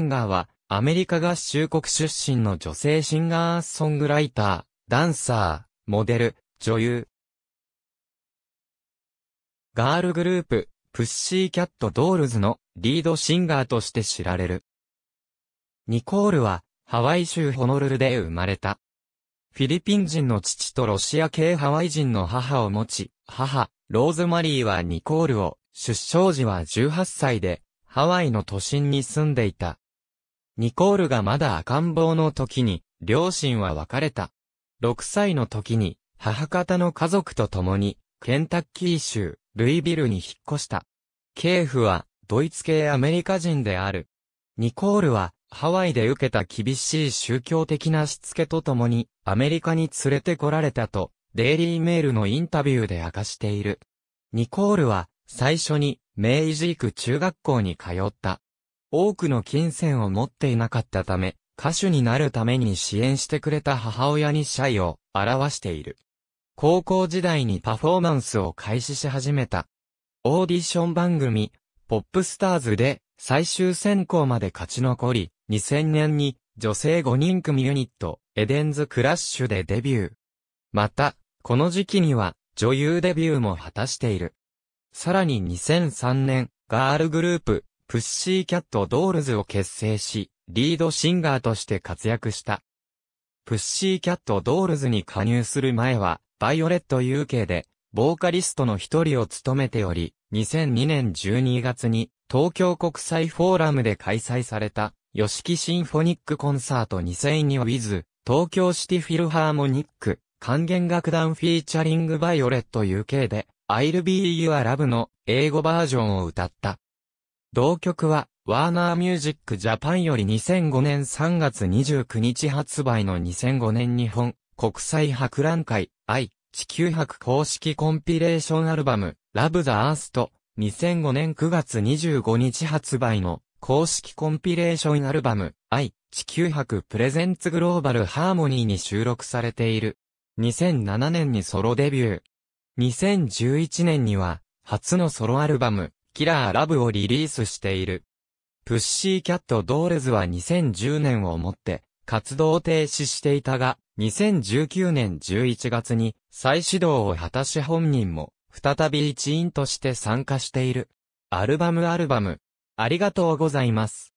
シンガーは、アメリカ合衆国出身の女性シンガーソングライター、ダンサー、モデル、女優。ガールグループ、プッシーキャットドールズのリードシンガーとして知られる。ニコールは、ハワイ州ホノルルで生まれた。フィリピン人の父とロシア系ハワイ人の母を持ち、母、ローズマリーはニコールを、出生時は18歳で、ハワイの都心に住んでいた。ニコールがまだ赤ん坊の時に、両親は別れた。6歳の時に、母方の家族と共に、ケンタッキー州、ルイビルに引っ越した。ケーフは、ドイツ系アメリカ人である。ニコールは、ハワイで受けた厳しい宗教的なしつけとともに、アメリカに連れてこられたと、デイリーメールのインタビューで明かしている。ニコールは、最初に、明治育中学校に通った。多くの金銭を持っていなかったため、歌手になるために支援してくれた母親に謝意を表している。高校時代にパフォーマンスを開始し始めた。オーディション番組、ポップスターズで最終選考まで勝ち残り、2000年に女性5人組ユニット、エデンズ・クラッシュでデビュー。また、この時期には女優デビューも果たしている。さらに2003年、ガールグループ、プッシーキャットドールズを結成し、リードシンガーとして活躍した。プッシーキャットドールズに加入する前は、バイオレット UK で、ボーカリストの一人を務めており、2002年12月に、東京国際フォーラムで開催された、ヨシキシンフォニックコンサート2002 w i t 東京シティフィルハーモニック、還元楽団フィーチャリングバイオレット UK で、I'll be your love の英語バージョンを歌った。同曲は、ワーナーミュージックジャパンより2005年3月29日発売の2005年日本国際博覧会愛、地球博公式コンピレーションアルバムラブザアースと2005年9月25日発売の公式コンピレーションアルバム愛、地球博プレゼンツグローバルハーモニーに収録されている。2007年にソロデビュー。2011年には初のソロアルバムキラーラブをリリースしている。プッシーキャットドールズは2010年をもって活動停止していたが、2019年11月に再始動を果たし本人も再び一員として参加している。アルバムアルバム。ありがとうございます。